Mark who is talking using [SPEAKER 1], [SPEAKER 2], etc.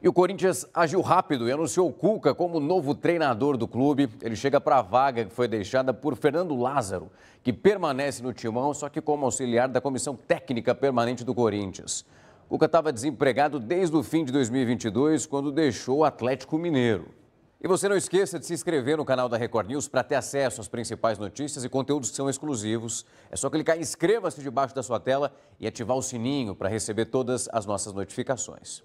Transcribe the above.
[SPEAKER 1] E o Corinthians agiu rápido e anunciou Cuca como novo treinador do clube. Ele chega para a vaga que foi deixada por Fernando Lázaro, que permanece no timão, só que como auxiliar da comissão técnica permanente do Corinthians. Cuca estava desempregado desde o fim de 2022, quando deixou o Atlético Mineiro. E você não esqueça de se inscrever no canal da Record News para ter acesso às principais notícias e conteúdos que são exclusivos. É só clicar em inscreva-se debaixo da sua tela e ativar o sininho para receber todas as nossas notificações.